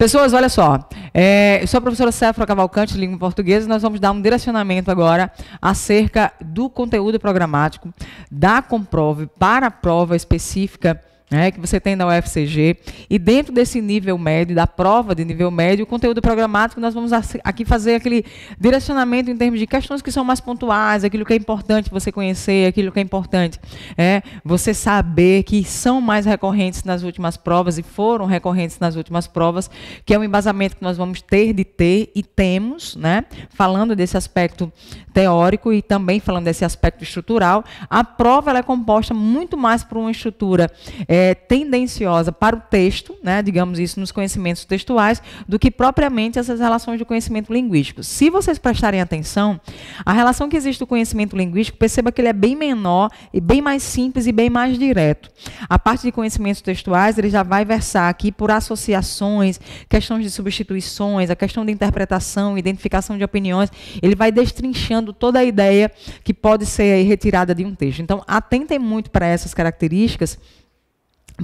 Pessoas, olha só. É, eu sou a professora Céfra Cavalcante, língua portuguesa, e nós vamos dar um direcionamento agora acerca do conteúdo programático da Comprove para a prova específica né, que você tem na UFCG. E dentro desse nível médio, da prova de nível médio, o conteúdo programático, nós vamos aqui fazer aquele direcionamento em termos de questões que são mais pontuais, aquilo que é importante você conhecer, aquilo que é importante é você saber que são mais recorrentes nas últimas provas e foram recorrentes nas últimas provas, que é um embasamento que nós vamos ter de ter e temos, né? Falando desse aspecto teórico e também falando desse aspecto estrutural, a prova ela é composta muito mais por uma estrutura é, é tendenciosa para o texto, né, digamos isso, nos conhecimentos textuais, do que propriamente essas relações de conhecimento linguístico. Se vocês prestarem atenção, a relação que existe do conhecimento linguístico, perceba que ele é bem menor e bem mais simples e bem mais direto. A parte de conhecimentos textuais, ele já vai versar aqui por associações, questões de substituições, a questão de interpretação, identificação de opiniões, ele vai destrinchando toda a ideia que pode ser retirada de um texto. Então, atentem muito para essas características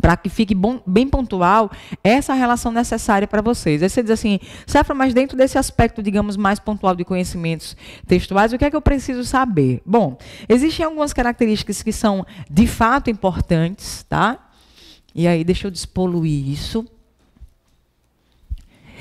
para que fique bom, bem pontual essa relação necessária para vocês. Aí você diz assim, Safra, mas dentro desse aspecto, digamos, mais pontual de conhecimentos textuais, o que é que eu preciso saber? Bom, existem algumas características que são de fato importantes, tá? E aí, deixa eu despoluir isso.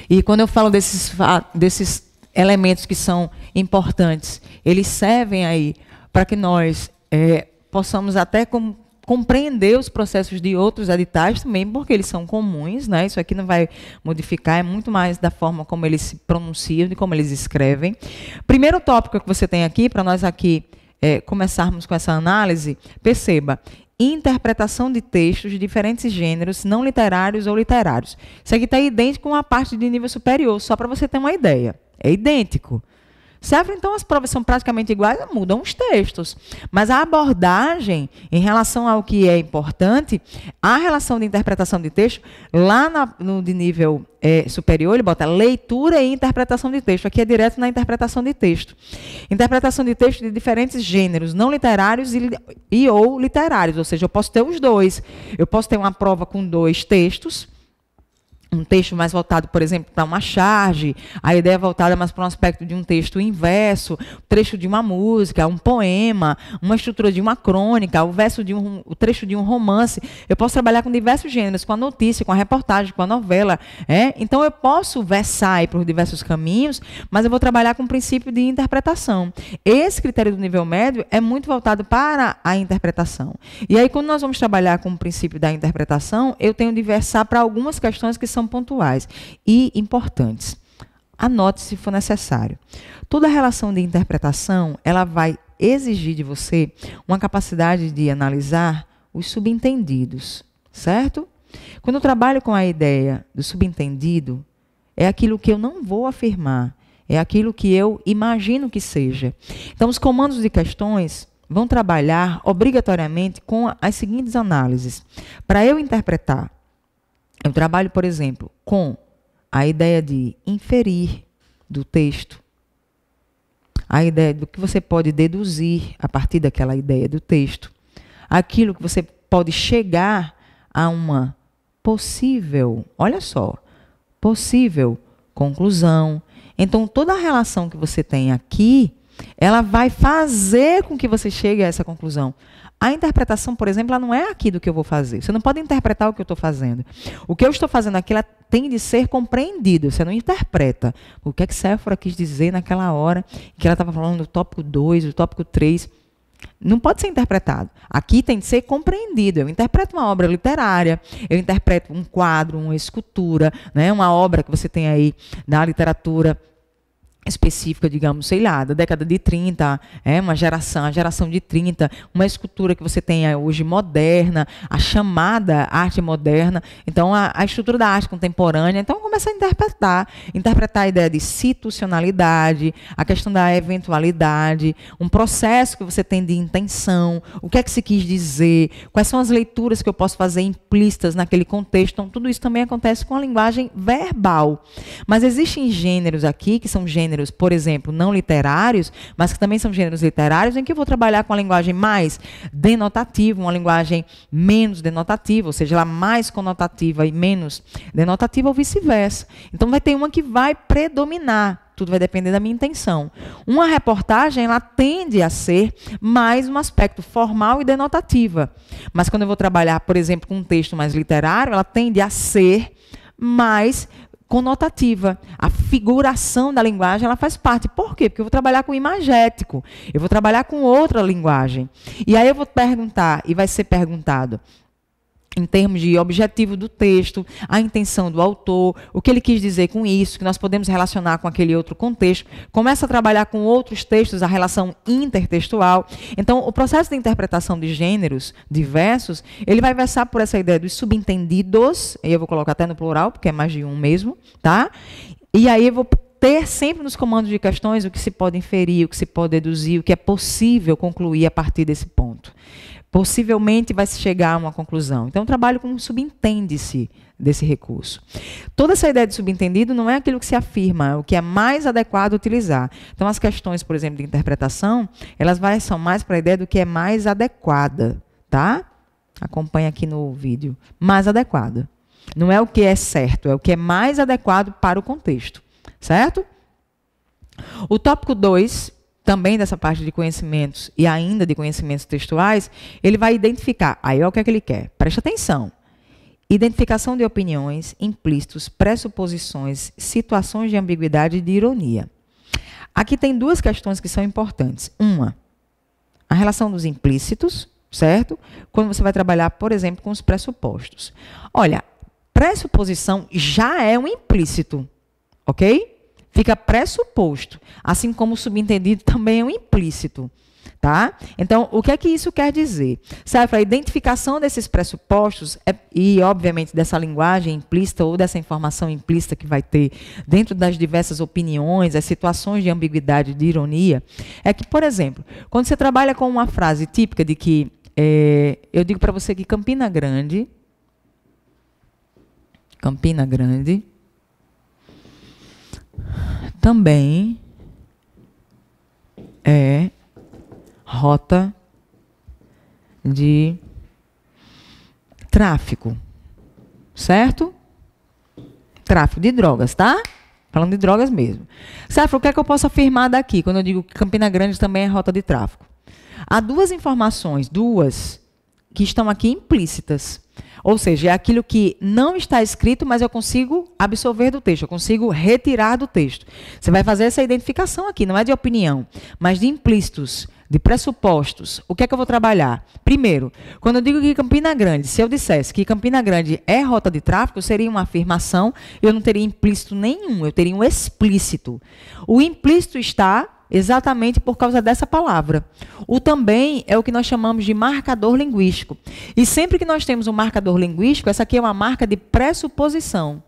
E quando eu falo desses, desses elementos que são importantes, eles servem aí para que nós é, possamos até como compreender os processos de outros editais também, porque eles são comuns, né? Isso aqui não vai modificar, é muito mais da forma como eles se pronunciam, de como eles escrevem. Primeiro tópico que você tem aqui, para nós aqui é, começarmos com essa análise, perceba, interpretação de textos de diferentes gêneros, não literários ou literários. Isso aqui está idêntico com a parte de nível superior, só para você ter uma ideia. É idêntico. Certo? Então as provas são praticamente iguais, mudam os textos. Mas a abordagem em relação ao que é importante, a relação de interpretação de texto, lá na, no de nível é, superior, ele bota leitura e interpretação de texto. Aqui é direto na interpretação de texto. Interpretação de texto de diferentes gêneros, não literários e, e ou literários. Ou seja, eu posso ter os dois. Eu posso ter uma prova com dois textos um texto mais voltado, por exemplo, para uma charge, a ideia é voltada mais para um aspecto de um texto inverso, trecho de uma música, um poema, uma estrutura de uma crônica, o verso de um o trecho de um romance. Eu posso trabalhar com diversos gêneros, com a notícia, com a reportagem, com a novela, é? Então eu posso versar aí por diversos caminhos, mas eu vou trabalhar com o princípio de interpretação. Esse critério do nível médio é muito voltado para a interpretação. E aí quando nós vamos trabalhar com o princípio da interpretação, eu tenho de versar para algumas questões que são são pontuais e importantes. Anote se for necessário. Toda relação de interpretação, ela vai exigir de você uma capacidade de analisar os subentendidos, certo? Quando eu trabalho com a ideia do subentendido, é aquilo que eu não vou afirmar, é aquilo que eu imagino que seja. Então, os comandos de questões vão trabalhar obrigatoriamente com as seguintes análises. Para eu interpretar eu trabalho, por exemplo, com a ideia de inferir do texto, a ideia do que você pode deduzir a partir daquela ideia do texto, aquilo que você pode chegar a uma possível, olha só, possível conclusão. Então, toda a relação que você tem aqui ela vai fazer com que você chegue a essa conclusão. A interpretação, por exemplo, ela não é aqui do que eu vou fazer. Você não pode interpretar o que eu estou fazendo. O que eu estou fazendo aqui tem de ser compreendido. Você não interpreta. O que é que Séfora quis dizer naquela hora que ela estava falando do tópico 2, do tópico 3. Não pode ser interpretado. Aqui tem de ser compreendido. Eu interpreto uma obra literária, eu interpreto um quadro, uma escultura, né, uma obra que você tem aí da literatura específica, digamos, sei lá, da década de 30, é uma geração, a geração de 30, uma escultura que você tem hoje moderna, a chamada arte moderna, então a, a estrutura da arte contemporânea, então começa a interpretar, interpretar a ideia de situacionalidade, a questão da eventualidade, um processo que você tem de intenção, o que é que se quis dizer, quais são as leituras que eu posso fazer implícitas naquele contexto, então tudo isso também acontece com a linguagem verbal, mas existem gêneros aqui que são gêneros gêneros, por exemplo, não literários, mas que também são gêneros literários, em que eu vou trabalhar com uma linguagem mais denotativa, uma linguagem menos denotativa, ou seja, ela mais conotativa e menos denotativa, ou vice-versa. Então, vai ter uma que vai predominar, tudo vai depender da minha intenção. Uma reportagem, ela tende a ser mais um aspecto formal e denotativa. Mas quando eu vou trabalhar, por exemplo, com um texto mais literário, ela tende a ser mais conotativa. A figuração da linguagem ela faz parte. Por quê? Porque eu vou trabalhar com imagético, eu vou trabalhar com outra linguagem. E aí eu vou perguntar, e vai ser perguntado, em termos de objetivo do texto, a intenção do autor, o que ele quis dizer com isso, que nós podemos relacionar com aquele outro contexto. Começa a trabalhar com outros textos, a relação intertextual. Então, o processo de interpretação de gêneros diversos, ele vai versar por essa ideia dos subentendidos, e eu vou colocar até no plural, porque é mais de um mesmo, tá? E aí eu vou ter sempre nos comandos de questões o que se pode inferir, o que se pode deduzir, o que é possível concluir a partir desse ponto possivelmente vai se chegar a uma conclusão. Então, eu trabalho com um subentende-se desse recurso. Toda essa ideia de subentendido não é aquilo que se afirma, é o que é mais adequado utilizar. Então, as questões, por exemplo, de interpretação, elas vai, são mais para a ideia do que é mais adequada, tá? Acompanha aqui no vídeo. Mais adequada. Não é o que é certo, é o que é mais adequado para o contexto, certo? O tópico 2 também dessa parte de conhecimentos e ainda de conhecimentos textuais, ele vai identificar. Aí é o que é que ele quer. Preste atenção. Identificação de opiniões, implícitos, pressuposições, situações de ambiguidade e de ironia. Aqui tem duas questões que são importantes. Uma, a relação dos implícitos, certo? Quando você vai trabalhar, por exemplo, com os pressupostos. Olha, pressuposição já é um implícito, ok? Fica pressuposto, assim como o subentendido também é um implícito. Tá? Então, o que é que isso quer dizer? Sabe, a identificação desses pressupostos é, e, obviamente, dessa linguagem implícita ou dessa informação implícita que vai ter dentro das diversas opiniões, as situações de ambiguidade, de ironia, é que, por exemplo, quando você trabalha com uma frase típica de que é, eu digo para você que Campina Grande, Campina Grande, também é rota de tráfico, certo? Tráfico de drogas, tá? Falando de drogas mesmo. Safra, o que é que eu posso afirmar daqui quando eu digo que Campina Grande também é rota de tráfico? Há duas informações, duas, que estão aqui implícitas. Ou seja, é aquilo que não está escrito, mas eu consigo absorver do texto, eu consigo retirar do texto. Você vai fazer essa identificação aqui, não é de opinião, mas de implícitos, de pressupostos. O que é que eu vou trabalhar? Primeiro, quando eu digo que Campina Grande, se eu dissesse que Campina Grande é rota de tráfego, seria uma afirmação, eu não teria implícito nenhum, eu teria um explícito. O implícito está exatamente por causa dessa palavra. O também é o que nós chamamos de marcador linguístico. E sempre que nós temos um marcador linguístico, essa aqui é uma marca de pressuposição.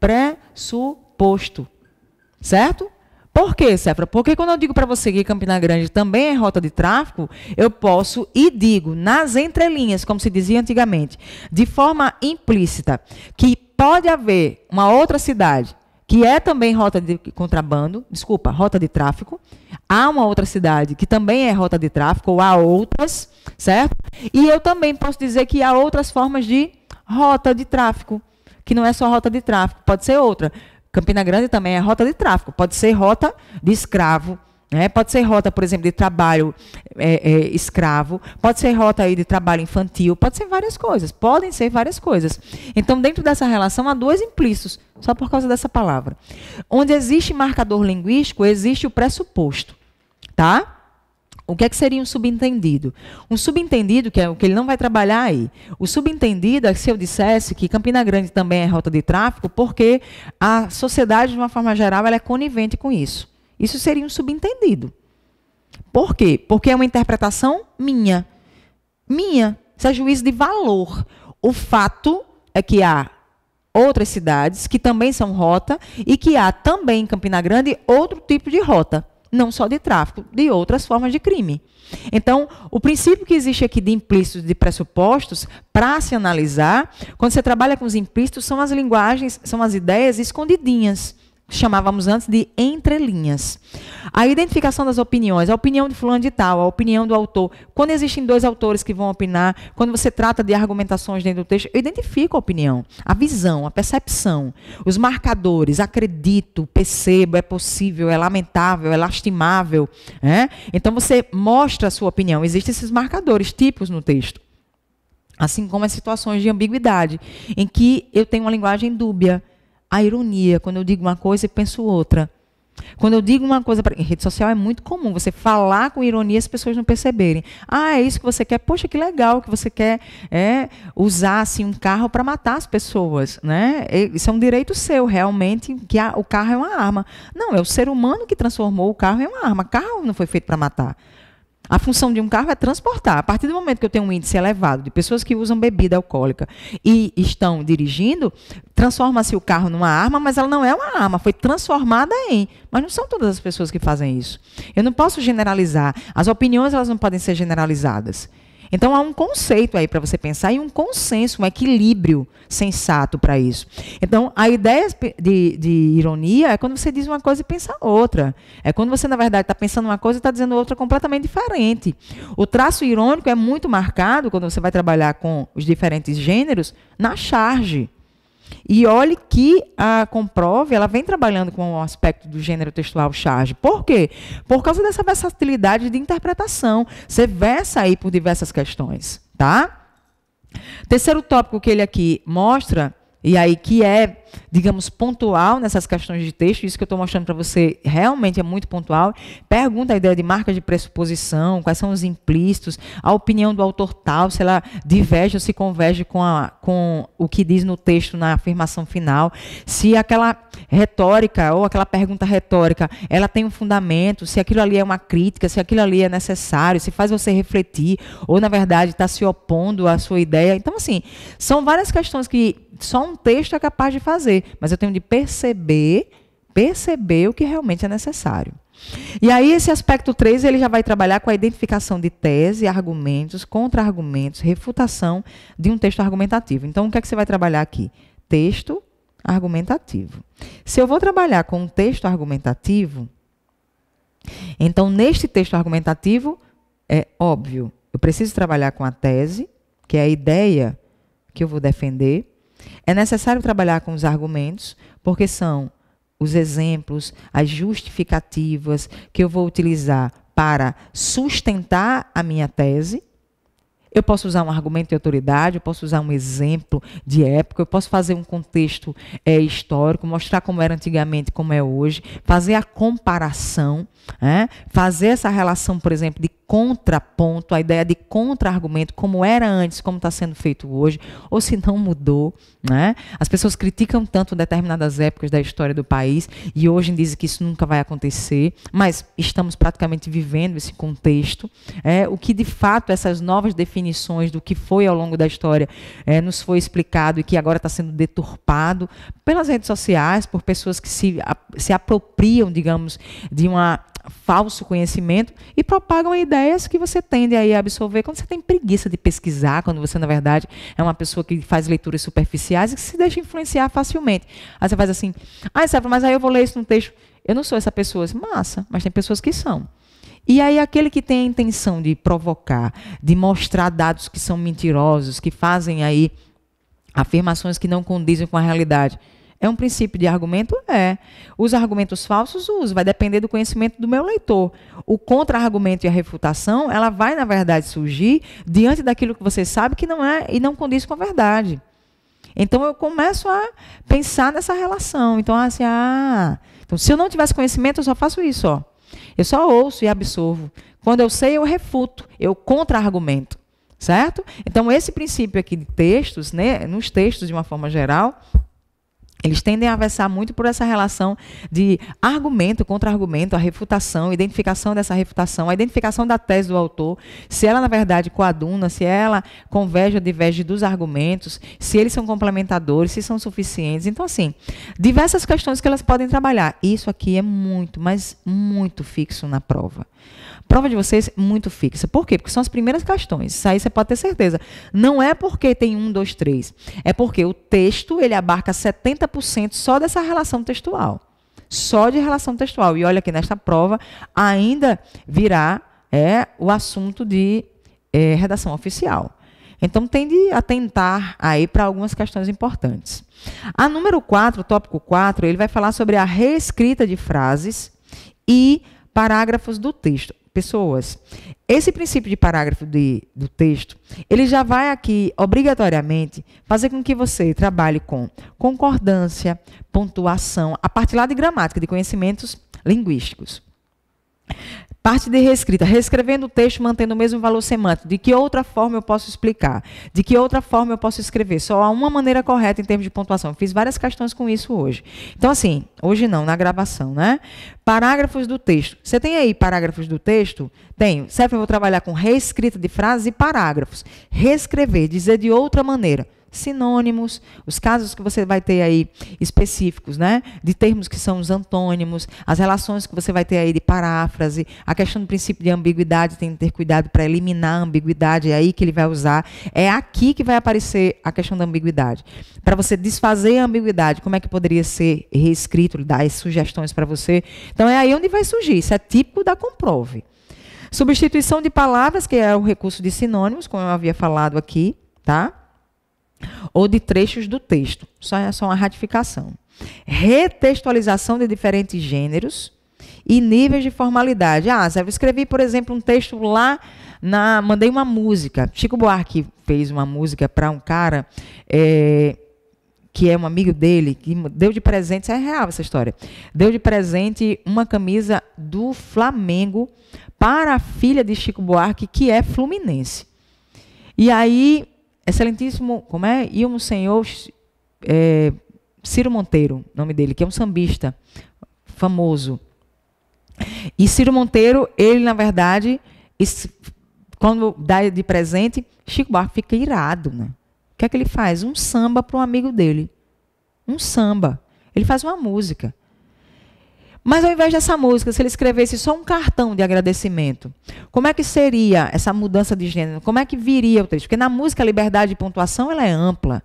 Pressuposto. Certo? Por quê, Cefra? Porque quando eu digo para você que Campina Grande também é rota de tráfico, eu posso e digo nas entrelinhas, como se dizia antigamente, de forma implícita, que pode haver uma outra cidade que é também rota de contrabando, desculpa, rota de tráfico. Há uma outra cidade que também é rota de tráfico, ou há outras, certo? E eu também posso dizer que há outras formas de rota de tráfico, que não é só rota de tráfico, pode ser outra. Campina Grande também é rota de tráfico, pode ser rota de escravo, né? Pode ser rota, por exemplo, de trabalho é, é, escravo, pode ser rota aí de trabalho infantil, pode ser várias coisas, podem ser várias coisas. Então, dentro dessa relação, há dois implícitos, só por causa dessa palavra. Onde existe marcador linguístico, existe o pressuposto. Tá? O que, é que seria um subentendido? Um subentendido, que é o que ele não vai trabalhar aí. O subentendido é se eu dissesse que Campina Grande também é rota de tráfico, porque a sociedade, de uma forma geral, ela é conivente com isso. Isso seria um subentendido. Por quê? Porque é uma interpretação minha. Minha. Isso é juízo de valor. O fato é que há outras cidades que também são rota e que há também em Campina Grande outro tipo de rota, não só de tráfico, de outras formas de crime. Então, o princípio que existe aqui de implícitos de pressupostos, para se analisar, quando você trabalha com os implícitos, são as linguagens, são as ideias escondidinhas chamávamos antes de entrelinhas. A identificação das opiniões, a opinião de fulano de tal, a opinião do autor. Quando existem dois autores que vão opinar, quando você trata de argumentações dentro do texto, eu identifico a opinião, a visão, a percepção, os marcadores, acredito, percebo, é possível, é lamentável, é lastimável. Né? Então você mostra a sua opinião. Existem esses marcadores, tipos no texto assim como as situações de ambiguidade, em que eu tenho uma linguagem dúbia, a ironia. Quando eu digo uma coisa, e penso outra. Quando eu digo uma coisa, para em rede social é muito comum você falar com ironia as pessoas não perceberem. Ah, é isso que você quer? Poxa, que legal que você quer é, usar assim, um carro para matar as pessoas. Né? Isso é um direito seu, realmente, que a... o carro é uma arma. Não, é o ser humano que transformou o carro em uma arma. Carro não foi feito para matar. A função de um carro é transportar. A partir do momento que eu tenho um índice elevado de pessoas que usam bebida alcoólica e estão dirigindo, transforma-se o carro numa arma, mas ela não é uma arma, foi transformada em. Mas não são todas as pessoas que fazem isso. Eu não posso generalizar. As opiniões elas não podem ser generalizadas. Então há um conceito aí para você pensar e um consenso, um equilíbrio sensato para isso. Então a ideia de, de, ironia é quando você diz uma coisa e pensa outra. É quando você, na verdade, está pensando uma coisa e está dizendo outra completamente diferente. O traço irônico é muito marcado quando você vai trabalhar com os diferentes gêneros na charge. E olhe que a Comprove, ela vem trabalhando com o aspecto do gênero textual charge. Por quê? Por causa dessa versatilidade de interpretação. Você versa aí por diversas questões, tá? Terceiro tópico que ele aqui mostra, e aí que é digamos, pontual nessas questões de texto, isso que eu estou mostrando para você realmente é muito pontual. Pergunta a ideia de marca de pressuposição, quais são os implícitos, a opinião do autor tal, se ela diverge ou se converge com, a, com o que diz no texto, na afirmação final, se aquela retórica ou aquela pergunta retórica, ela tem um fundamento, se aquilo ali é uma crítica, se aquilo ali é necessário, se faz você refletir, ou na verdade está se opondo à sua ideia. Então, assim, são várias questões que só um texto é capaz de fazer fazer, mas eu tenho de perceber, perceber o que realmente é necessário. E aí, esse aspecto 3, ele já vai trabalhar com a identificação de tese, argumentos, contra-argumentos, refutação de um texto argumentativo. Então, o que é que você vai trabalhar aqui? Texto argumentativo. Se eu vou trabalhar com um texto argumentativo, então, neste texto argumentativo, é óbvio, eu preciso trabalhar com a tese, que é a ideia que eu vou defender. É necessário trabalhar com os argumentos, porque são os exemplos, as justificativas que eu vou utilizar para sustentar a minha tese. Eu posso usar um argumento de autoridade, eu posso usar um exemplo de época, eu posso fazer um contexto é, histórico, mostrar como era antigamente, como é hoje, fazer a comparação é? Fazer essa relação, por exemplo, de contraponto, a ideia de contra-argumento, como era antes, como está sendo feito hoje, ou se não mudou. Né? As pessoas criticam tanto determinadas épocas da história do país e hoje dizem que isso nunca vai acontecer, mas estamos praticamente vivendo esse contexto. É, o que de fato essas novas definições do que foi ao longo da história é, nos foi explicado e que agora está sendo deturpado pelas redes sociais, por pessoas que se, se apropriam, digamos, de uma falso conhecimento e propagam ideias que você tende aí a absorver quando você tem preguiça de pesquisar, quando você, na verdade, é uma pessoa que faz leituras superficiais e que se deixa influenciar facilmente. Aí você faz assim, ah, Sérgio, mas aí eu vou ler isso no texto. Eu não sou essa pessoa. Massa, mas tem pessoas que são. E aí aquele que tem a intenção de provocar, de mostrar dados que são mentirosos, que fazem aí afirmações que não condizem com a realidade, é um princípio de argumento? É. Os argumentos falsos, uso. Vai depender do conhecimento do meu leitor. O contra-argumento e a refutação, ela vai, na verdade, surgir diante daquilo que você sabe que não é e não condiz com a verdade. Então, eu começo a pensar nessa relação. Então, assim, ah... Então, se eu não tivesse conhecimento, eu só faço isso, ó. Eu só ouço e absorvo. Quando eu sei, eu refuto. Eu contra-argumento certo? Então, esse princípio aqui de textos, né, nos textos de uma forma geral, eles tendem a avessar muito por essa relação de argumento contra argumento, a refutação, identificação dessa refutação, a identificação da tese do autor, se ela, na verdade, coaduna, se ela converge ou diverge dos argumentos, se eles são complementadores, se são suficientes. Então, assim, diversas questões que elas podem trabalhar. Isso aqui é muito, mas muito fixo na prova prova de vocês é muito fixa. Por quê? Porque são as primeiras questões. Isso aí você pode ter certeza. Não é porque tem um, dois, três. É porque o texto ele abarca 70% só dessa relação textual. Só de relação textual. E olha que nesta prova ainda virá é, o assunto de é, redação oficial. Então, tem de atentar aí para algumas questões importantes. A número 4, o tópico 4, ele vai falar sobre a reescrita de frases e parágrafos do texto pessoas. Esse princípio de parágrafo de, do texto, ele já vai aqui, obrigatoriamente, fazer com que você trabalhe com concordância, pontuação, a parte lá de gramática, de conhecimentos linguísticos. Parte de reescrita, reescrevendo o texto, mantendo o mesmo valor semântico. De que outra forma eu posso explicar? De que outra forma eu posso escrever? Só há uma maneira correta em termos de pontuação. Eu fiz várias questões com isso hoje. Então, assim, hoje não, na gravação, né? Parágrafos do texto. Você tem aí parágrafos do texto? Tenho. Sempre eu vou trabalhar com reescrita de frases e parágrafos. Reescrever, dizer de outra maneira sinônimos, os casos que você vai ter aí específicos, né? De termos que são os antônimos, as relações que você vai ter aí de paráfrase, a questão do princípio de ambiguidade, tem que ter cuidado para eliminar a ambiguidade, é aí que ele vai usar. É aqui que vai aparecer a questão da ambiguidade. Para você desfazer a ambiguidade, como é que poderia ser reescrito, Dar sugestões para você. Então é aí onde vai surgir, isso é típico da comprove. Substituição de palavras, que é o recurso de sinônimos, como eu havia falado aqui, tá? ou de trechos do texto. Só é só uma ratificação. Retextualização de diferentes gêneros e níveis de formalidade. Ah, Zé, eu escrevi, por exemplo, um texto lá na. Mandei uma música. Chico Buarque fez uma música para um cara. É, que é um amigo dele, que deu de presente, isso é real essa história. Deu de presente uma camisa do Flamengo para a filha de Chico Buarque, que é fluminense. E aí Excelentíssimo, como é? E um senhor, é, Ciro Monteiro, nome dele, que é um sambista famoso. E Ciro Monteiro, ele, na verdade, esse, quando dá de presente, Chico Buarque fica irado, né? O que é que ele faz? Um samba para um amigo dele. Um samba. Ele faz uma música. Mas ao invés dessa música, se ele escrevesse só um cartão de agradecimento, como é que seria essa mudança de gênero? Como é que viria o texto? Porque na música a liberdade de pontuação ela é ampla.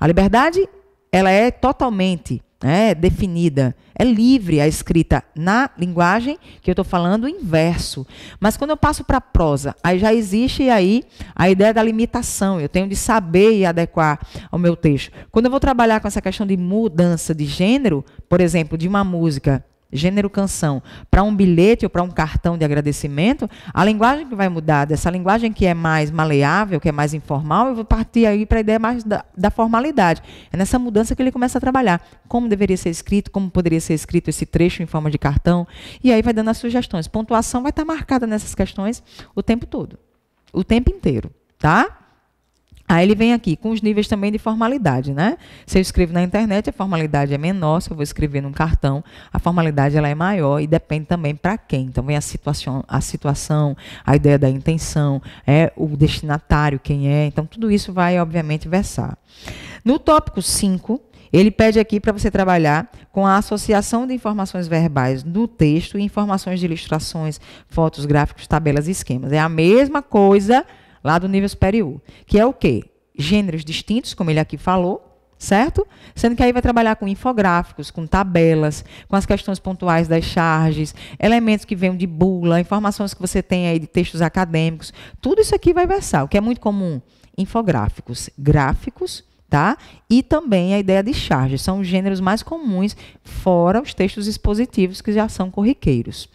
A liberdade ela é totalmente né, definida, é livre a escrita na linguagem que eu estou falando em verso. Mas quando eu passo para prosa, aí já existe aí a ideia da limitação. Eu tenho de saber e adequar ao meu texto. Quando eu vou trabalhar com essa questão de mudança de gênero, por exemplo, de uma música gênero canção, para um bilhete ou para um cartão de agradecimento, a linguagem que vai mudar dessa linguagem que é mais maleável, que é mais informal, eu vou partir aí para a ideia mais da, da, formalidade. É nessa mudança que ele começa a trabalhar. Como deveria ser escrito, como poderia ser escrito esse trecho em forma de cartão. E aí vai dando as sugestões. Pontuação vai estar tá marcada nessas questões o tempo todo. O tempo inteiro, tá? Aí ele vem aqui com os níveis também de formalidade, né? Se eu escrevo na internet, a formalidade é menor, se eu vou escrever num cartão, a formalidade ela é maior e depende também para quem. Então vem a situação, a situação, a ideia da intenção, é o destinatário quem é. Então tudo isso vai obviamente versar. No tópico 5, ele pede aqui para você trabalhar com a associação de informações verbais no texto e informações de ilustrações, fotos, gráficos, tabelas e esquemas. É a mesma coisa lá do nível superior, que é o quê? Gêneros distintos, como ele aqui falou, certo? Sendo que aí vai trabalhar com infográficos, com tabelas, com as questões pontuais das charges, elementos que vêm de bula, informações que você tem aí de textos acadêmicos, tudo isso aqui vai versar, o que é muito comum, infográficos, gráficos tá? E também a ideia de charge. São os gêneros mais comuns, fora os textos expositivos que já são corriqueiros.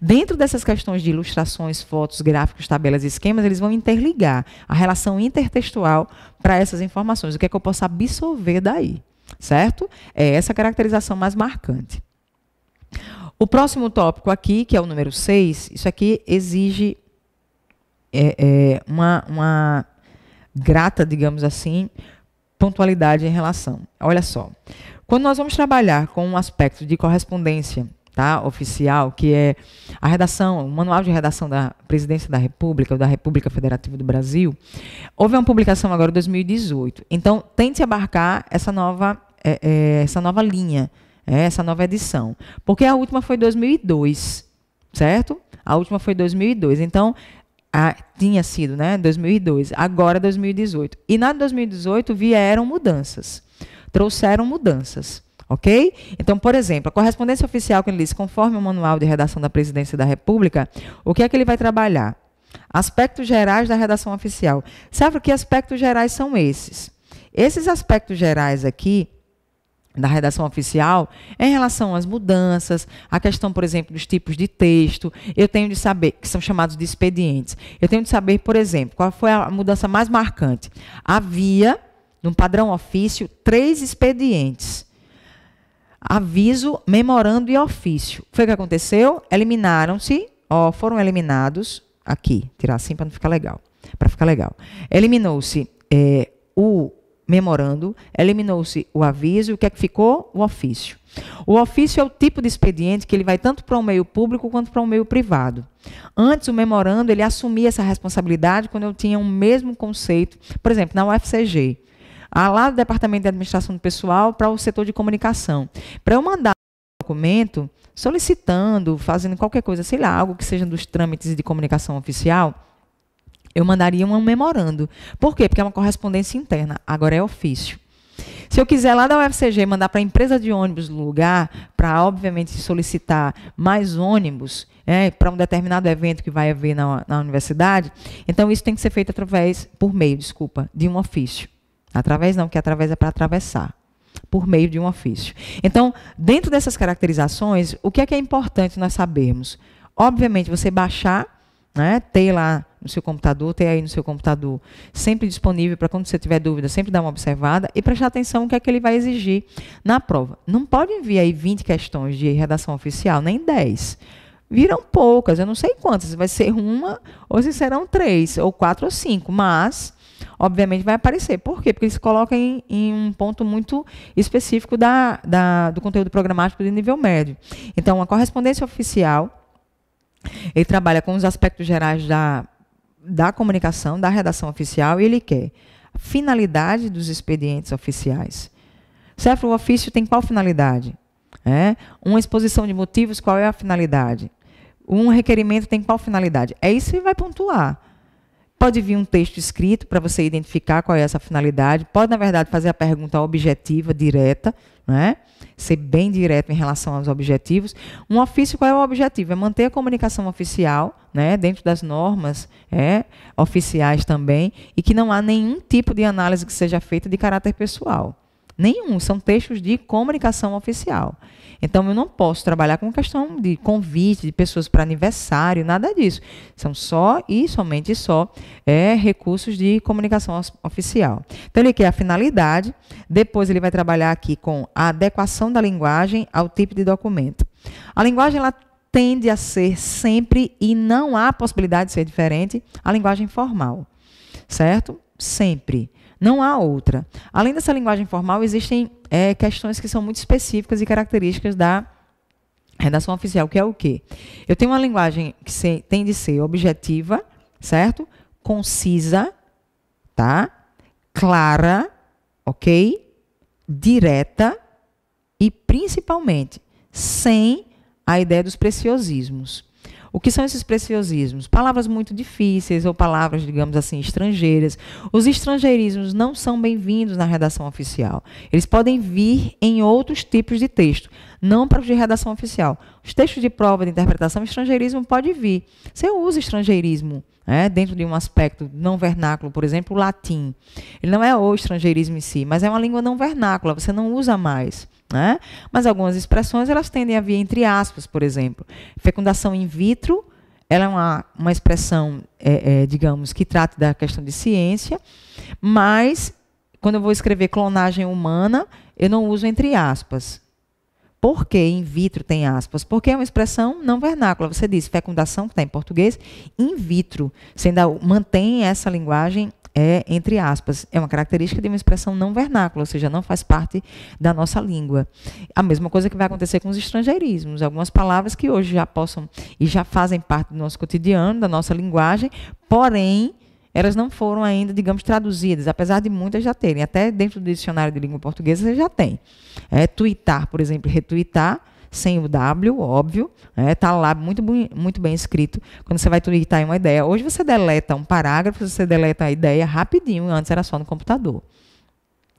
Dentro dessas questões de ilustrações, fotos, gráficos, tabelas e esquemas, eles vão interligar a relação intertextual para essas informações. O que é que eu posso absorver daí, certo? É essa caracterização mais marcante. O próximo tópico aqui, que é o número 6, isso aqui exige é, é, uma, uma grata, digamos assim, pontualidade em relação. Olha só, quando nós vamos trabalhar com um aspecto de correspondência tá, oficial, que é a redação, o manual de redação da Presidência da República ou da República Federativa do Brasil, houve uma publicação agora em 2018. Então, tente abarcar essa nova, é, é, essa nova linha, é, essa nova edição, porque a última foi 2002, certo? A última foi 2002. Então, ah, tinha sido, né? 2002, agora 2018. E na 2018 vieram mudanças, trouxeram mudanças, ok? Então, por exemplo, a correspondência oficial que ele diz, conforme o manual de redação da Presidência da República, o que é que ele vai trabalhar? Aspectos gerais da redação oficial. Sabe que aspectos gerais são esses? Esses aspectos gerais aqui da redação oficial é em relação às mudanças, a questão, por exemplo, dos tipos de texto. Eu tenho de saber, que são chamados de expedientes. Eu tenho de saber, por exemplo, qual foi a mudança mais marcante. Havia, no padrão ofício, três expedientes. Aviso, memorando e ofício. Foi o que aconteceu? Eliminaram-se, foram eliminados. Aqui, tirar assim para não ficar legal. Para ficar legal. Eliminou-se é, o memorando, eliminou-se o aviso, o que é que ficou? O ofício. O ofício é o tipo de expediente que ele vai tanto para o um meio público quanto para o um meio privado. Antes, o memorando, ele assumia essa responsabilidade quando eu tinha o um mesmo conceito, por exemplo, na UFCG, lá do Departamento de Administração do Pessoal para o setor de comunicação. Para eu mandar um documento solicitando, fazendo qualquer coisa, sei lá, algo que seja dos trâmites de comunicação oficial, eu mandaria um memorando. Por quê? Porque é uma correspondência interna, agora é ofício. Se eu quiser lá da UFCG mandar para a empresa de ônibus do lugar, para obviamente solicitar mais ônibus é, para um determinado evento que vai haver na, na universidade, então isso tem que ser feito através, por meio, desculpa, de um ofício. Através não, que através é para atravessar por meio de um ofício. Então, dentro dessas caracterizações, o que é que é importante nós sabermos? Obviamente, você baixar, né, ter lá no seu computador, ter aí no seu computador, sempre disponível para quando você tiver dúvida, sempre dar uma observada e prestar atenção no que é que ele vai exigir na prova. Não pode vir aí 20 questões de redação oficial, nem 10. Viram poucas, eu não sei quantas, vai ser uma, ou se serão três, ou quatro ou cinco, mas obviamente vai aparecer. Por quê? Porque eles colocam em, em um ponto muito específico da, da, do conteúdo programático de nível médio. Então, a correspondência oficial, ele trabalha com os aspectos gerais da da comunicação, da redação oficial, e ele quer finalidade dos expedientes oficiais. Certo? É o ofício tem qual finalidade? É? Uma exposição de motivos, qual é a finalidade? Um requerimento tem qual finalidade? É isso que vai pontuar. Pode vir um texto escrito para você identificar qual é essa finalidade. Pode, na verdade, fazer a pergunta objetiva, direta, né? ser bem direto em relação aos objetivos. Um ofício, qual é o objetivo? É manter a comunicação oficial, né, dentro das normas é, oficiais também, e que não há nenhum tipo de análise que seja feita de caráter pessoal. Nenhum, são textos de comunicação oficial. Então eu não posso trabalhar com questão de convite de pessoas para aniversário, nada disso. São só e somente só é, recursos de comunicação oficial. Então ele quer a finalidade, depois ele vai trabalhar aqui com a adequação da linguagem ao tipo de documento. A linguagem ela tende a ser sempre e não há possibilidade de ser diferente a linguagem formal, certo? Sempre. Não há outra. Além dessa linguagem formal, existem é, questões que são muito específicas e características da redação oficial, que é o quê? Eu tenho uma linguagem que se, tem de ser objetiva, certo? Concisa, tá? Clara, ok? Direta e principalmente sem a ideia dos preciosismos. O que são esses preciosismos? Palavras muito difíceis ou palavras, digamos assim, estrangeiras. Os estrangeirismos não são bem-vindos na redação oficial. Eles podem vir em outros tipos de texto, não para os de redação oficial. Os textos de prova de interpretação, estrangeirismo pode vir. Você usa estrangeirismo né, dentro de um aspecto não vernáculo, por exemplo, o latim. Ele não é o estrangeirismo em si, mas é uma língua não vernácula, você não usa mais. Né? Mas algumas expressões elas tendem a vir entre aspas, por exemplo. Fecundação in vitro ela é uma, uma expressão, é, é, digamos, que trata da questão de ciência, mas quando eu vou escrever clonagem humana, eu não uso entre aspas. Por que in vitro tem aspas? Porque é uma expressão não vernácula. Você diz fecundação, que está em português, in vitro. Você ainda mantém essa linguagem é, entre aspas, é uma característica de uma expressão não vernácula, ou seja, não faz parte da nossa língua. A mesma coisa que vai acontecer com os estrangeirismos, algumas palavras que hoje já possam e já fazem parte do nosso cotidiano, da nossa linguagem, porém elas não foram ainda, digamos, traduzidas, apesar de muitas já terem. Até dentro do dicionário de língua portuguesa você já tem. É, tweetar, por exemplo, retweetar sem o W, óbvio. Está né? Tá lá muito, muito bem escrito. Quando você vai tweetar uma ideia. Hoje você deleta um parágrafo, você deleta a ideia rapidinho. Antes era só no computador.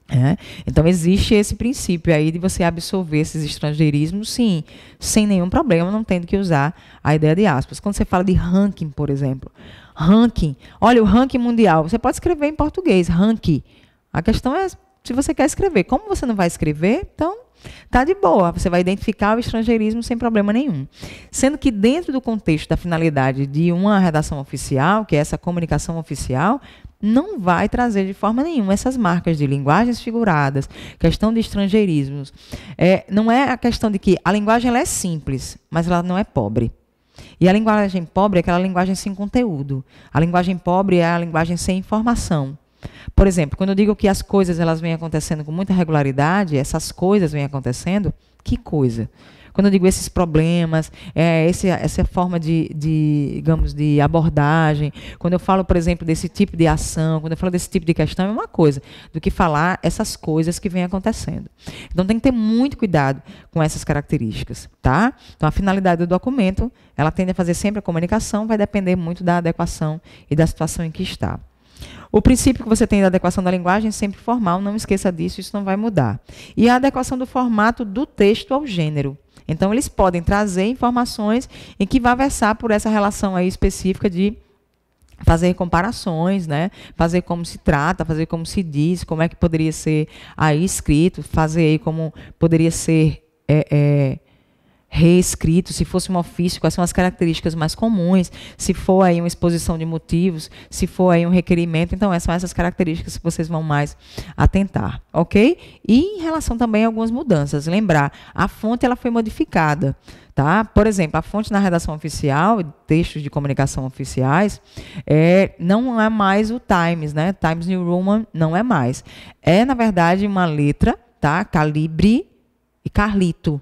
É. Então, existe esse princípio aí de você absorver esses estrangeirismos, sim, sem nenhum problema, não tendo que usar a ideia de aspas. Quando você fala de ranking, por exemplo, ranking, olha, o ranking mundial, você pode escrever em português, ranking. A questão é se você quer escrever. Como você não vai escrever, então Tá de boa, você vai identificar o estrangeirismo sem problema nenhum. Sendo que dentro do contexto da finalidade de uma redação oficial, que é essa comunicação oficial, não vai trazer de forma nenhuma essas marcas de linguagens figuradas, questão de estrangeirismos. É, não é a questão de que a linguagem ela é simples, mas ela não é pobre. E a linguagem pobre é aquela linguagem sem conteúdo. A linguagem pobre é a linguagem sem informação. Por exemplo, quando eu digo que as coisas elas vêm acontecendo com muita regularidade, essas coisas vêm acontecendo, que coisa? Quando eu digo esses problemas, é, esse, essa forma de, de, digamos, de abordagem, quando eu falo, por exemplo, desse tipo de ação, quando eu falo desse tipo de questão, é uma coisa do que falar essas coisas que vêm acontecendo. Então tem que ter muito cuidado com essas características, tá? Então a finalidade do documento, ela tende a fazer sempre a comunicação, vai depender muito da adequação e da situação em que está. O princípio que você tem da adequação da linguagem é sempre formal, não esqueça disso, isso não vai mudar. E a adequação do formato do texto ao gênero. Então, eles podem trazer informações em que vai versar por essa relação aí específica de fazer comparações, né? Fazer como se trata, fazer como se diz, como é que poderia ser aí escrito, fazer aí como poderia ser é, é, reescrito, se fosse um ofício, quais são as características mais comuns, se for aí uma exposição de motivos, se for aí um requerimento, então essas são essas características que vocês vão mais atentar, ok? E em relação também a algumas mudanças, lembrar, a fonte ela foi modificada, tá? Por exemplo, a fonte na redação oficial, textos de comunicação oficiais, é, não é mais o Times, né? Times New Roman não é mais. É, na verdade, uma letra, tá? Calibre e Carlito,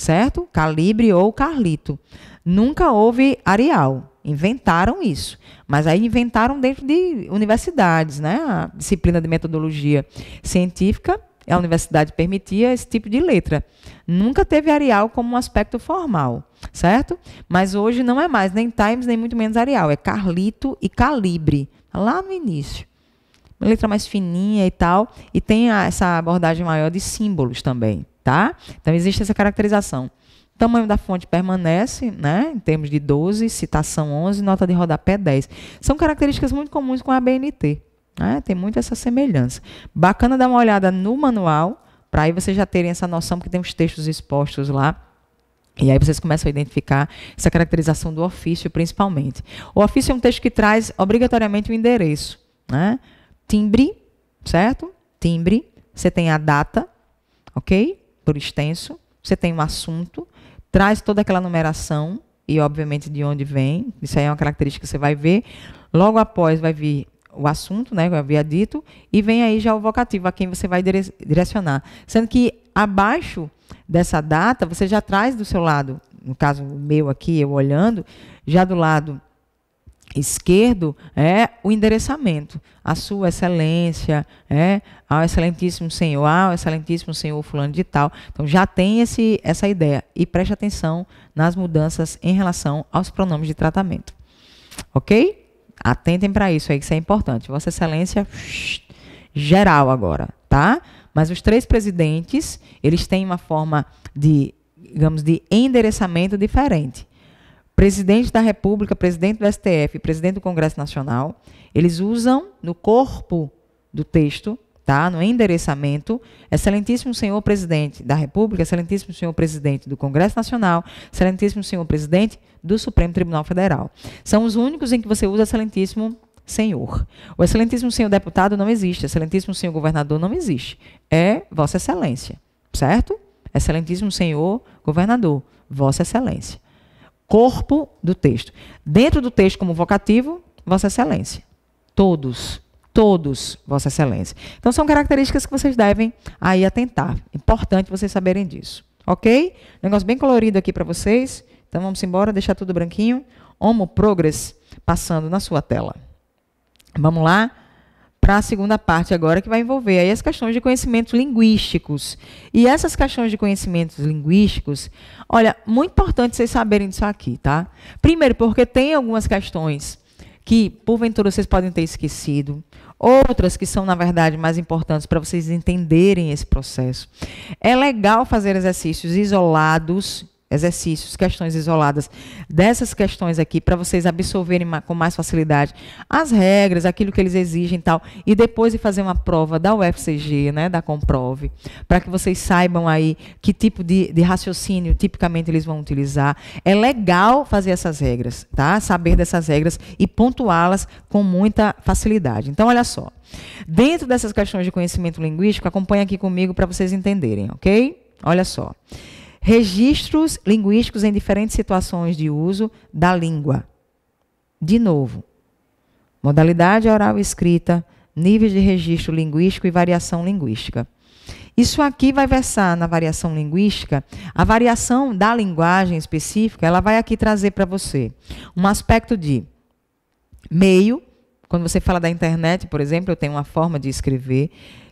certo? Calibre ou Carlito. Nunca houve Arial. Inventaram isso. Mas aí inventaram dentro de universidades, né? A disciplina de metodologia científica, a universidade permitia esse tipo de letra. Nunca teve Arial como um aspecto formal, certo? Mas hoje não é mais nem Times, nem muito menos Arial. É Carlito e Calibre. Lá no início uma letra mais fininha e tal, e tem essa abordagem maior de símbolos também tá? Então existe essa caracterização. tamanho da fonte permanece, né, em termos de 12, citação 11, nota de rodapé 10. São características muito comuns com a BNT, né? Tem muito essa semelhança. Bacana dar uma olhada no manual, para aí vocês já terem essa noção, porque tem uns textos expostos lá. E aí vocês começam a identificar essa caracterização do ofício, principalmente. O ofício é um texto que traz obrigatoriamente o endereço, né? Timbre, certo? Timbre, você tem a data, ok? extenso, você tem um assunto, traz toda aquela numeração e, obviamente, de onde vem. Isso aí é uma característica que você vai ver. Logo após vai vir o assunto, né, que eu havia dito, e vem aí já o vocativo, a quem você vai direcionar. Sendo que abaixo dessa data, você já traz do seu lado, no caso meu aqui, eu olhando, já do lado esquerdo é o endereçamento. A sua excelência, é, ao excelentíssimo senhor, ao excelentíssimo senhor fulano de tal. Então já tem esse, essa ideia e preste atenção nas mudanças em relação aos pronomes de tratamento. OK? Atentem para isso aí que isso é importante. Vossa excelência geral agora, tá? Mas os três presidentes, eles têm uma forma de, digamos, de endereçamento diferente presidente da República, presidente do STF, presidente do Congresso Nacional, eles usam no corpo do texto, tá? No endereçamento, excelentíssimo senhor presidente da República, excelentíssimo senhor presidente do Congresso Nacional, excelentíssimo senhor presidente do Supremo Tribunal Federal. São os únicos em que você usa excelentíssimo senhor. O excelentíssimo senhor deputado não existe, excelentíssimo senhor governador não existe. É vossa excelência, certo? Excelentíssimo senhor governador, vossa excelência corpo do texto. Dentro do texto como vocativo, Vossa Excelência. Todos, todos, Vossa Excelência. Então são características que vocês devem aí atentar. Importante vocês saberem disso, ok? Negócio bem colorido aqui para vocês. Então vamos embora, deixar tudo branquinho. Homo Progress passando na sua tela. Vamos lá para a segunda parte agora, que vai envolver aí as questões de conhecimentos linguísticos. E essas questões de conhecimentos linguísticos, olha, muito importante vocês saberem disso aqui, tá? Primeiro, porque tem algumas questões que, porventura, vocês podem ter esquecido, outras que são, na verdade, mais importantes para vocês entenderem esse processo. É legal fazer exercícios isolados exercícios, questões isoladas dessas questões aqui para vocês absorverem com mais facilidade as regras, aquilo que eles exigem e tal, e depois de fazer uma prova da UFCG, né, da Comprove, para que vocês saibam aí que tipo de, de, raciocínio tipicamente eles vão utilizar. É legal fazer essas regras, tá? Saber dessas regras e pontuá-las com muita facilidade. Então, olha só. Dentro dessas questões de conhecimento linguístico, acompanha aqui comigo para vocês entenderem, ok? Olha só registros linguísticos em diferentes situações de uso da língua. De novo, modalidade oral e escrita, níveis de registro linguístico e variação linguística. Isso aqui vai versar na variação linguística. A variação da linguagem específica, ela vai aqui trazer para você um aspecto de meio. Quando você fala da internet, por exemplo, eu tenho uma forma de escrever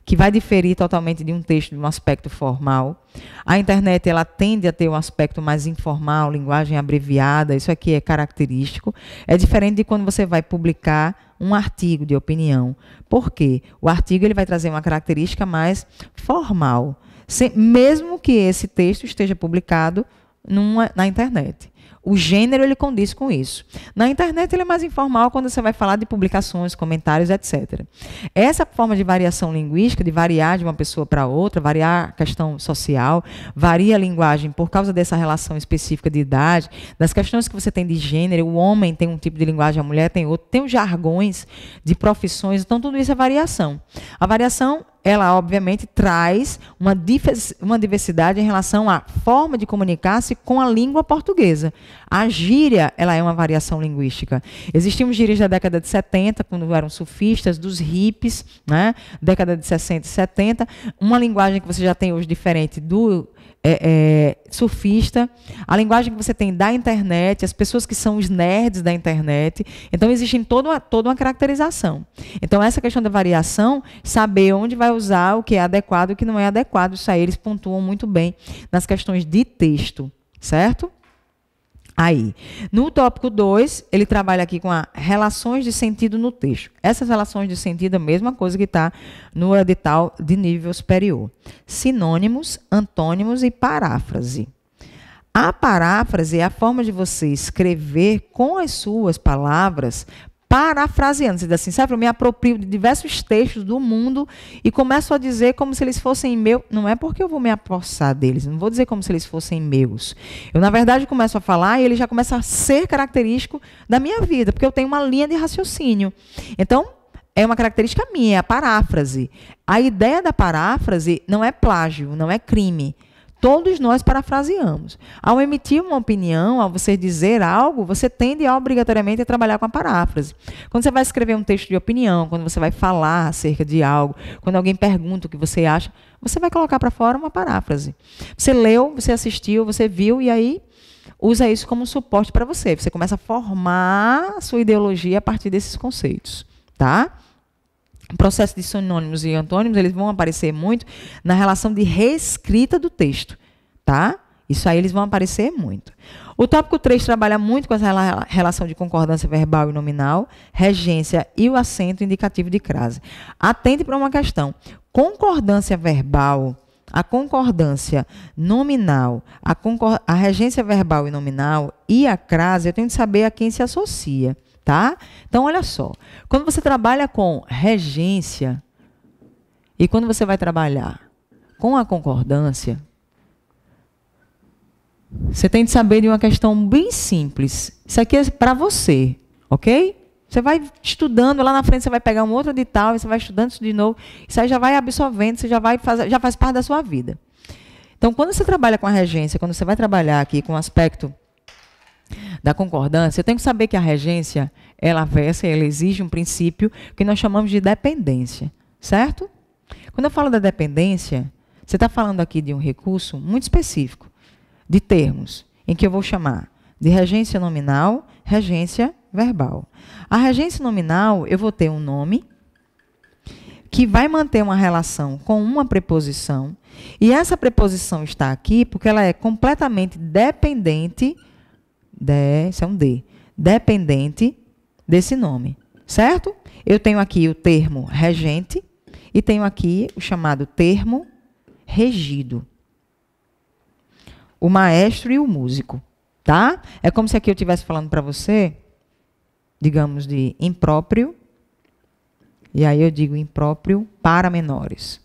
que vai diferir totalmente de um texto, de um aspecto formal. A internet ela tende a ter um aspecto mais informal, linguagem abreviada, isso aqui é característico. É diferente de quando você vai publicar um artigo de opinião. Por quê? O artigo ele vai trazer uma característica mais formal, mesmo que esse texto esteja publicado numa, na internet. O gênero ele condiz com isso. Na internet ele é mais informal quando você vai falar de publicações, comentários, etc. Essa forma de variação linguística, de variar de uma pessoa para outra, variar a questão social, varia a linguagem por causa dessa relação específica de idade, das questões que você tem de gênero, o homem tem um tipo de linguagem, a mulher tem outro, tem os jargões de profissões, então tudo isso é variação. A variação ela obviamente traz uma, uma diversidade em relação à forma de comunicar-se com a língua portuguesa. A gíria, ela é uma variação linguística. Existiam gírias da década de 70, quando eram surfistas, dos hippies, né? década de 60 e 70, uma linguagem que você já tem hoje diferente do é, é, surfista, a linguagem que você tem da internet, as pessoas que são os nerds da internet. Então, existe toda uma, toda uma caracterização. Então, essa questão da variação, saber onde vai usar, o que é adequado e o que não é adequado, isso aí eles pontuam muito bem nas questões de texto, certo? aí. No tópico 2, ele trabalha aqui com as relações de sentido no texto. Essas relações de sentido é a mesma coisa que está no edital de nível superior. Sinônimos, antônimos e paráfrase. A paráfrase é a forma de você escrever com as suas palavras parafraseando, dizendo assim, sabe? Eu me aproprio de diversos textos do mundo e começo a dizer como se eles fossem meus. Não é porque eu vou me apossar deles, não vou dizer como se eles fossem meus. Eu, na verdade, começo a falar e ele já começa a ser característico da minha vida, porque eu tenho uma linha de raciocínio. Então, é uma característica minha, é a paráfrase. A ideia da paráfrase não é plágio, não é crime. Todos nós parafraseamos. Ao emitir uma opinião, ao você dizer algo, você tende a, obrigatoriamente a trabalhar com a paráfrase. Quando você vai escrever um texto de opinião, quando você vai falar acerca de algo, quando alguém pergunta o que você acha, você vai colocar para fora uma paráfrase. Você leu, você assistiu, você viu e aí usa isso como suporte para você. Você começa a formar a sua ideologia a partir desses conceitos, tá? o processo de sinônimos e antônimos, eles vão aparecer muito na relação de reescrita do texto, tá? Isso aí eles vão aparecer muito. O tópico 3 trabalha muito com a relação de concordância verbal e nominal, regência e o acento indicativo de crase. Atente para uma questão. Concordância verbal, a concordância nominal, a, concor a regência verbal e nominal e a crase, eu tenho que saber a quem se associa tá? Então, olha só. Quando você trabalha com regência e quando você vai trabalhar com a concordância, você tem de saber de uma questão bem simples. Isso aqui é para você, ok? Você vai estudando, lá na frente você vai pegar um outro edital, e você vai estudando isso de novo, isso aí já vai absorvendo, você já, vai já faz parte da sua vida. Então, quando você trabalha com a regência, quando você vai trabalhar aqui com o aspecto da concordância, eu tenho que saber que a regência, ela versa, ela exige um princípio que nós chamamos de dependência, certo? Quando eu falo da dependência, você está falando aqui de um recurso muito específico, de termos, em que eu vou chamar de regência nominal, regência verbal. A regência nominal, eu vou ter um nome que vai manter uma relação com uma preposição, e essa preposição está aqui porque ela é completamente dependente de, isso é um D. Dependente desse nome, certo? Eu tenho aqui o termo regente e tenho aqui o chamado termo regido. O maestro e o músico, tá? É como se aqui eu estivesse falando para você, digamos, de impróprio, e aí eu digo impróprio para menores.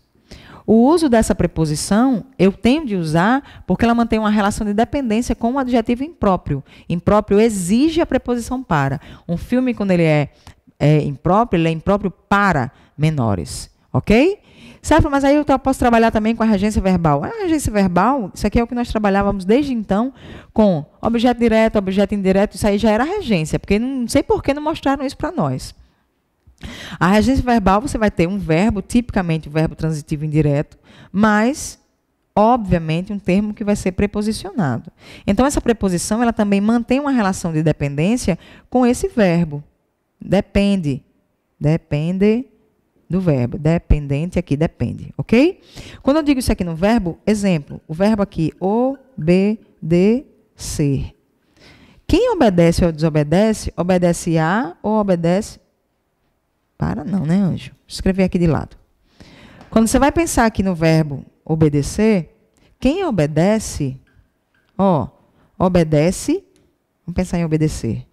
O uso dessa preposição eu tenho de usar porque ela mantém uma relação de dependência com o adjetivo impróprio. Impróprio exige a preposição para. Um filme, quando ele é, é impróprio, ele é impróprio para menores. Ok? Certo, mas aí eu posso trabalhar também com a regência verbal. A regência verbal, isso aqui é o que nós trabalhávamos desde então com objeto direto, objeto indireto, isso aí já era regência, porque não sei por que não mostraram isso para nós. A regência verbal, você vai ter um verbo, tipicamente o um verbo transitivo indireto, mas obviamente um termo que vai ser preposicionado. Então essa preposição, ela também mantém uma relação de dependência com esse verbo. Depende. Depende do verbo. Dependente aqui depende, OK? Quando eu digo isso aqui no verbo, exemplo, o verbo aqui obedecer. Quem obedece ou desobedece, obedece a ou obedece para não, né, anjo? Escrever aqui de lado. Quando você vai pensar aqui no verbo obedecer, quem obedece, ó, obedece, vamos pensar em obedecer.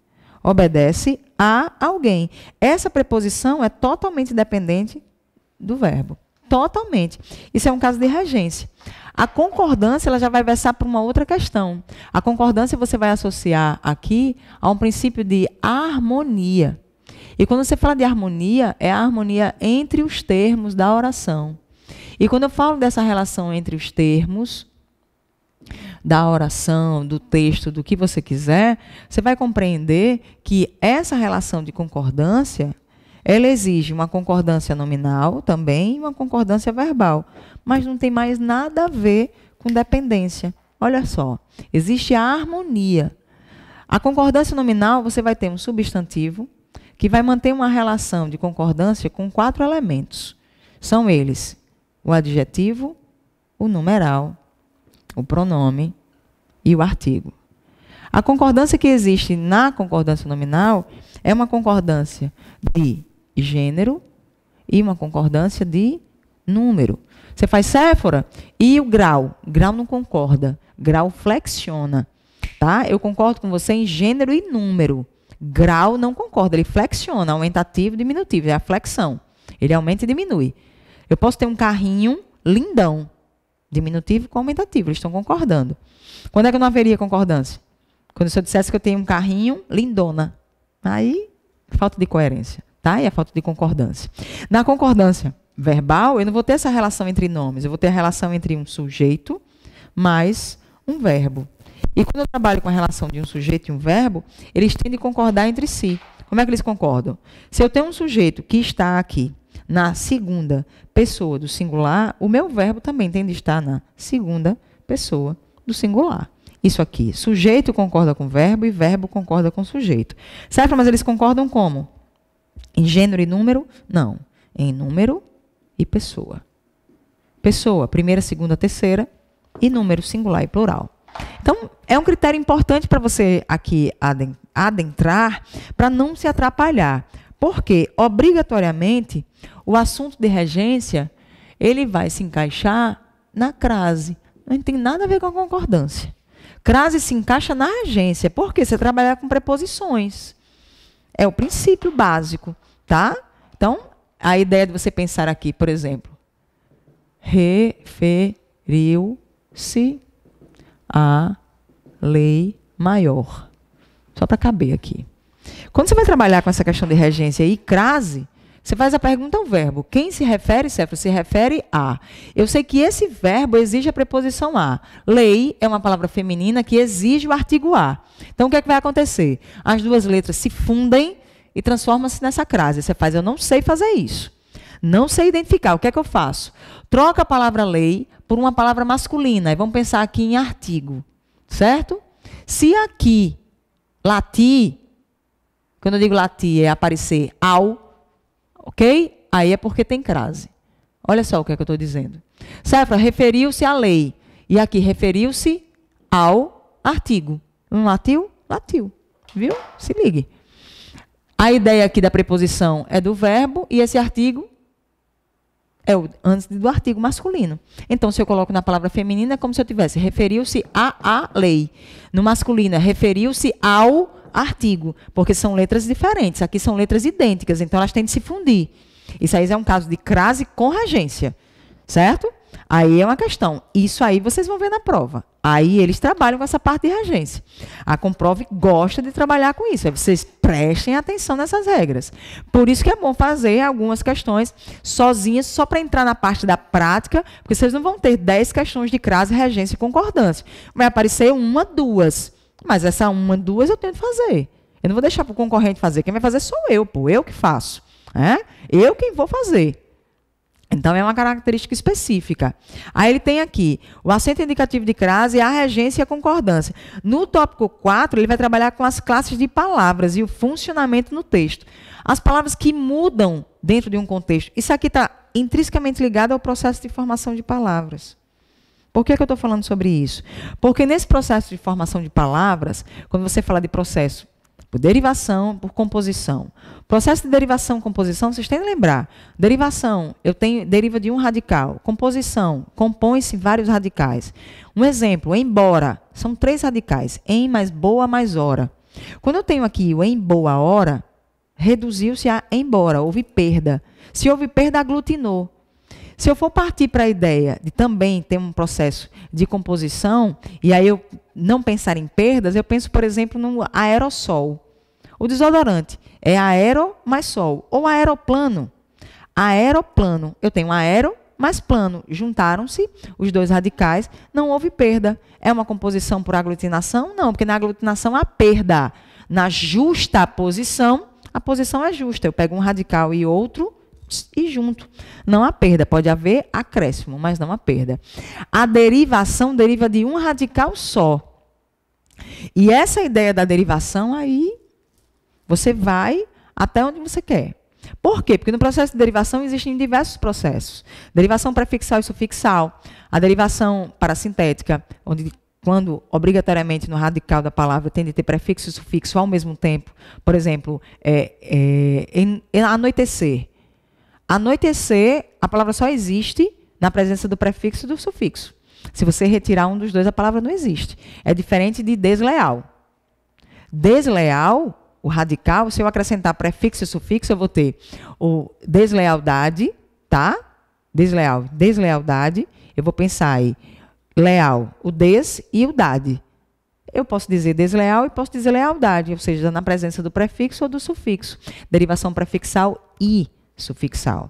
Obedece a alguém. Essa preposição é totalmente dependente do verbo. Totalmente. Isso é um caso de regência. A concordância ela já vai versar para uma outra questão. A concordância você vai associar aqui a um princípio de harmonia. E quando você fala de harmonia, é a harmonia entre os termos da oração. E quando eu falo dessa relação entre os termos da oração, do texto, do que você quiser, você vai compreender que essa relação de concordância, ela exige uma concordância nominal também e uma concordância verbal, mas não tem mais nada a ver com dependência. Olha só, existe a harmonia. A concordância nominal, você vai ter um substantivo, que vai manter uma relação de concordância com quatro elementos. São eles o adjetivo, o numeral, o pronome e o artigo. A concordância que existe na concordância nominal é uma concordância de gênero e uma concordância de número. Você faz séfora e o grau. Grau não concorda, grau flexiona. Tá? Eu concordo com você em gênero e número. Grau não concorda, ele flexiona, aumentativo e diminutivo, é a flexão. Ele aumenta e diminui. Eu posso ter um carrinho lindão, diminutivo com aumentativo, eles estão concordando. Quando é que eu não haveria concordância? Quando se eu dissesse que eu tenho um carrinho lindona. Aí, falta de coerência, tá? E a falta de concordância. Na concordância verbal, eu não vou ter essa relação entre nomes, eu vou ter a relação entre um sujeito mais um verbo. E quando eu trabalho com a relação de um sujeito e um verbo, eles tendem a concordar entre si. Como é que eles concordam? Se eu tenho um sujeito que está aqui na segunda pessoa do singular, o meu verbo também tende a estar na segunda pessoa do singular. Isso aqui, sujeito concorda com verbo e verbo concorda com sujeito. Certo? Mas eles concordam como? Em gênero e número? Não. Em número e pessoa. Pessoa, primeira, segunda, terceira e número singular e plural. Então, é um critério importante para você aqui adentrar, para não se atrapalhar. Porque, obrigatoriamente, o assunto de regência, ele vai se encaixar na crase. Não tem nada a ver com a concordância. Crase se encaixa na regência. porque você trabalha com preposições. É o princípio básico, tá? Então, a ideia de você pensar aqui, por exemplo, referiu-se a lei maior. Só para caber aqui. Quando você vai trabalhar com essa questão de regência e crase, você faz a pergunta ao verbo. Quem se refere, Cefro? Se refere a. Eu sei que esse verbo exige a preposição a. Lei é uma palavra feminina que exige o artigo a. Então, o que é que vai acontecer? As duas letras se fundem e transformam-se nessa crase. Você faz, eu não sei fazer isso. Não sei identificar. O que é que eu faço? Troca a palavra lei por uma palavra masculina. E vamos pensar aqui em artigo. Certo? Se aqui latir, quando eu digo latir é aparecer ao, ok? Aí é porque tem crase. Olha só o que é que eu estou dizendo. Cefra referiu-se à lei. E aqui referiu-se ao artigo. Não latiu? Latiu. Viu? Se ligue. A ideia aqui da preposição é do verbo e esse artigo é o antes do artigo masculino. Então, se eu coloco na palavra feminina, é como se eu tivesse referiu-se a a lei. No masculino, é referiu-se ao artigo, porque são letras diferentes. Aqui são letras idênticas, então elas têm de se fundir. Isso aí é um caso de crase com regência, certo? Aí é uma questão. Isso aí vocês vão ver na prova. Aí eles trabalham com essa parte de regência. A Comprove gosta de trabalhar com isso. É vocês prestem atenção nessas regras. Por isso que é bom fazer algumas questões sozinhas, só para entrar na parte da prática, porque vocês não vão ter 10 questões de crase, regência e concordância. Vai aparecer uma, duas. Mas essa uma, duas eu tenho que fazer. Eu não vou deixar para o concorrente fazer. Quem vai fazer sou eu, pô. Eu que faço. É? Eu quem vou fazer. Então, é uma característica específica. Aí ele tem aqui o acento indicativo de crase, a regência e a concordância. No tópico 4, ele vai trabalhar com as classes de palavras e o funcionamento no texto. As palavras que mudam dentro de um contexto. Isso aqui está intrinsecamente ligado ao processo de formação de palavras. Por que, que eu estou falando sobre isso? Porque nesse processo de formação de palavras, quando você fala de processo por derivação, por composição. Processo de derivação, composição, vocês têm que lembrar. Derivação, eu tenho deriva de um radical. Composição, compõe-se vários radicais. Um exemplo, embora, são três radicais, em mais boa mais hora. Quando eu tenho aqui o em boa hora, reduziu-se a embora, houve perda. Se houve perda, aglutinou. Se eu for partir para a ideia de também ter um processo de composição, e aí eu não pensar em perdas, eu penso, por exemplo, no aerossol. O desodorante é aero mais sol, ou aeroplano. Aeroplano, eu tenho aero mais plano. Juntaram-se os dois radicais, não houve perda. É uma composição por aglutinação? Não, porque na aglutinação há perda. Na justa posição, a posição é justa. Eu pego um radical e outro e junto. Não há perda, pode haver acréscimo, mas não há perda. A derivação deriva de um radical só. E essa ideia da derivação aí, você vai até onde você quer. Por quê? Porque no processo de derivação existem diversos processos. Derivação prefixal e sufixal, a derivação parasintética, onde quando obrigatoriamente no radical da palavra tem de ter prefixo e sufixo ao mesmo tempo. Por exemplo, é, é, anoitecer. Anoitecer, a palavra só existe na presença do prefixo e do sufixo. Se você retirar um dos dois, a palavra não existe. É diferente de desleal. Desleal, o radical, se eu acrescentar prefixo e sufixo, eu vou ter o deslealdade, tá? Desleal, deslealdade. Eu vou pensar aí, leal, o des e o dade. Eu posso dizer desleal e posso dizer lealdade, ou seja, na presença do prefixo ou do sufixo. Derivação prefixal i sufixal.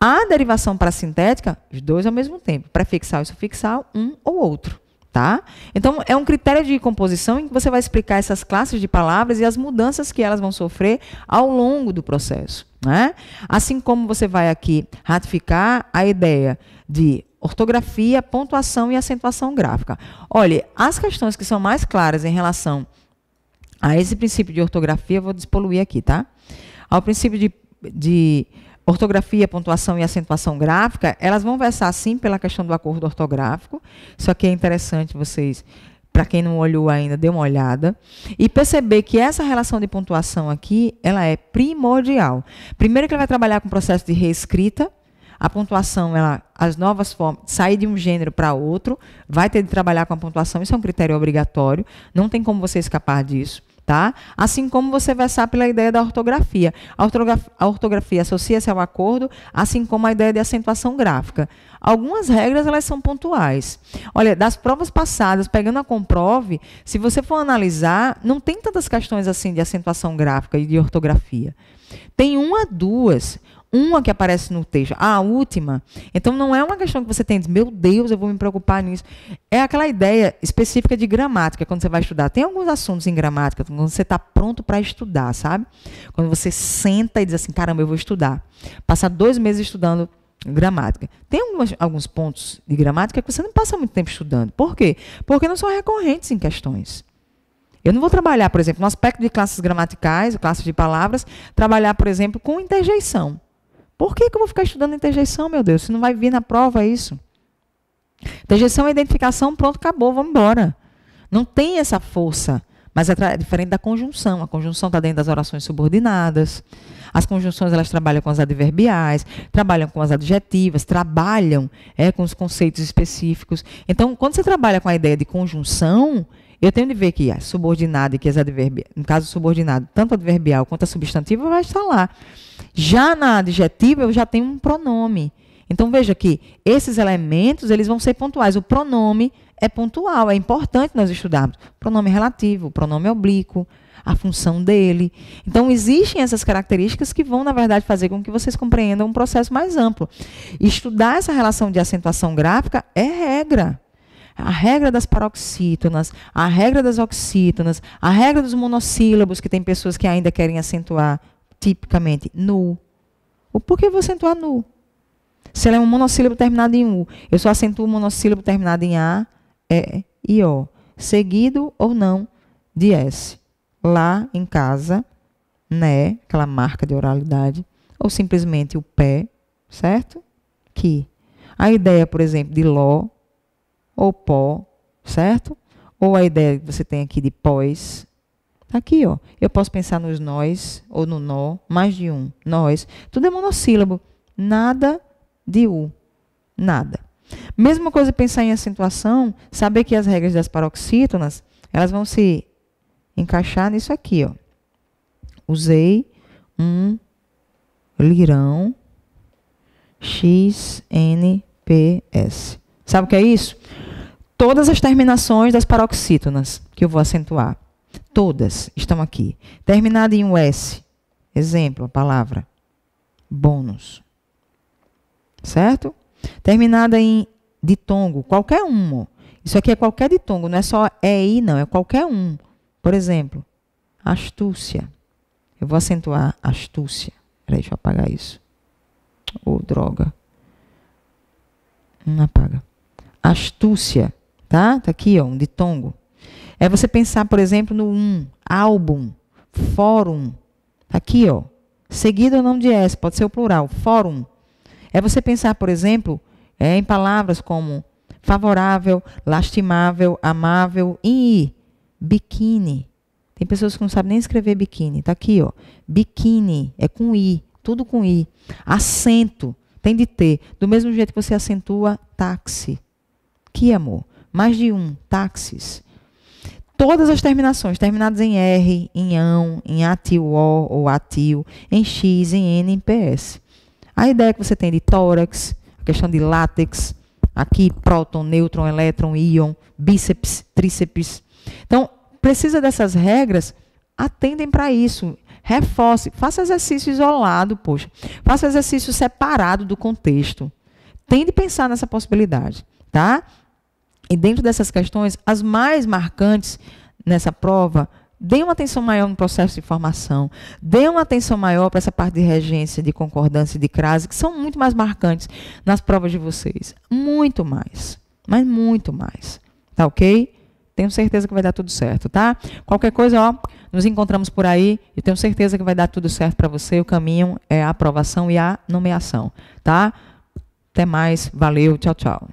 A derivação para sintética, os dois ao mesmo tempo, prefixal e sufixal, um ou outro. Tá? Então, é um critério de composição em que você vai explicar essas classes de palavras e as mudanças que elas vão sofrer ao longo do processo. Né? Assim como você vai aqui ratificar a ideia de ortografia, pontuação e acentuação gráfica. Olha, as questões que são mais claras em relação a esse princípio de ortografia, eu vou despoluir aqui, tá? Ao princípio de de ortografia, pontuação e acentuação gráfica, elas vão versar sim pela questão do acordo ortográfico. Isso aqui é interessante vocês, para quem não olhou ainda, dê uma olhada e perceber que essa relação de pontuação aqui, ela é primordial. Primeiro que ela vai trabalhar com o processo de reescrita, a pontuação, ela, as novas formas, sair de um gênero para outro, vai ter de trabalhar com a pontuação, isso é um critério obrigatório, não tem como você escapar disso tá? Assim como você versar pela ideia da ortografia. A ortografia, ortografia associa-se ao acordo, assim como a ideia de acentuação gráfica. Algumas regras elas são pontuais. Olha, das provas passadas, pegando a comprove, se você for analisar, não tem tantas questões assim de acentuação gráfica e de ortografia. Tem uma, duas uma que aparece no texto, a última. Então não é uma questão que você tem de, meu Deus, eu vou me preocupar nisso. É aquela ideia específica de gramática, quando você vai estudar. Tem alguns assuntos em gramática, quando você está pronto para estudar, sabe? Quando você senta e diz assim, caramba, eu vou estudar. Passar dois meses estudando gramática. Tem algumas, alguns pontos de gramática que você não passa muito tempo estudando. Por quê? Porque não são recorrentes em questões. Eu não vou trabalhar, por exemplo, no aspecto de classes gramaticais, classes de palavras, trabalhar, por exemplo, com interjeição. Por que, que eu vou ficar estudando interjeição, meu Deus? Se não vai vir na prova isso. Interjeição é identificação, pronto, acabou, vamos embora. Não tem essa força. Mas é, é diferente da conjunção. A conjunção está dentro das orações subordinadas. As conjunções elas trabalham com as adverbiais, trabalham com as adjetivas, trabalham é, com os conceitos específicos. Então, quando você trabalha com a ideia de conjunção, eu tenho de ver que a subordinada e que as adverbiais, no caso subordinado, tanto adverbial quanto a substantiva vai estar lá. Já na adjetiva, eu já tenho um pronome. Então veja que esses elementos eles vão ser pontuais. O pronome é pontual, é importante nós estudarmos. Pronome relativo, pronome oblíquo, a função dele. Então existem essas características que vão, na verdade, fazer com que vocês compreendam um processo mais amplo. Estudar essa relação de acentuação gráfica é regra. A regra das paroxítonas, a regra das oxítonas, a regra dos monossílabos, que tem pessoas que ainda querem acentuar tipicamente nu. O por que eu vou acentuar nu? Se ela é um monossílabo terminado em U, eu só acentuo o monossílabo terminado em A, E e O, seguido ou não de S. Lá em casa, né, aquela marca de oralidade, ou simplesmente o pé, certo? Que. A ideia, por exemplo, de ló ou pó, certo? Ou a ideia que você tem aqui de pós, Tá aqui, ó. Eu posso pensar nos nós ou no nó, mais de um. Nós. Tudo é monossílabo. Nada de u. Nada. Mesma coisa pensar em acentuação, saber que as regras das paroxítonas, elas vão se encaixar nisso aqui, ó. Usei um lirão XNPS. Sabe o que é isso? Todas as terminações das paroxítonas que eu vou acentuar. Todas estão aqui. Terminada em um S. Exemplo, a palavra. Bônus. Certo? Terminada em ditongo, qualquer um. Isso aqui é qualquer ditongo, não é só EI, não, é qualquer um. Por exemplo, astúcia. Eu vou acentuar astúcia. Peraí, deixa eu apagar isso. Ô, oh, droga. Não apaga. Astúcia, tá? Tá aqui, ó, um ditongo. É você pensar, por exemplo, no um, álbum, fórum. Aqui, ó. Seguido ou nome de S, pode ser o plural, fórum. É você pensar, por exemplo, é, em palavras como favorável, lastimável, amável, em I, biquíni. Tem pessoas que não sabem nem escrever biquíni. Está aqui, ó. Biquíni é com I, tudo com I. Acento tem de ter. Do mesmo jeito que você acentua táxi. Que amor. Mais de um, táxis todas as terminações, terminadas em R, em ão, em atio o ou atio em X, em N, em PS. A ideia que você tem de tórax, a questão de látex, aqui próton, nêutron, elétron, íon, bíceps, tríceps. Então, precisa dessas regras, atendem para isso. Reforce, faça exercício isolado, poxa. Faça exercício separado do contexto. Tem de pensar nessa possibilidade, tá? E dentro dessas questões, as mais marcantes nessa prova, dê uma atenção maior no processo de formação, dê uma atenção maior para essa parte de regência, de concordância de crase, que são muito mais marcantes nas provas de vocês. Muito mais. Mas muito mais. Tá ok? Tenho certeza que vai dar tudo certo, tá? Qualquer coisa, ó, nos encontramos por aí. e tenho certeza que vai dar tudo certo para você. O caminho é a aprovação e a nomeação, tá? Até mais. Valeu. Tchau, tchau.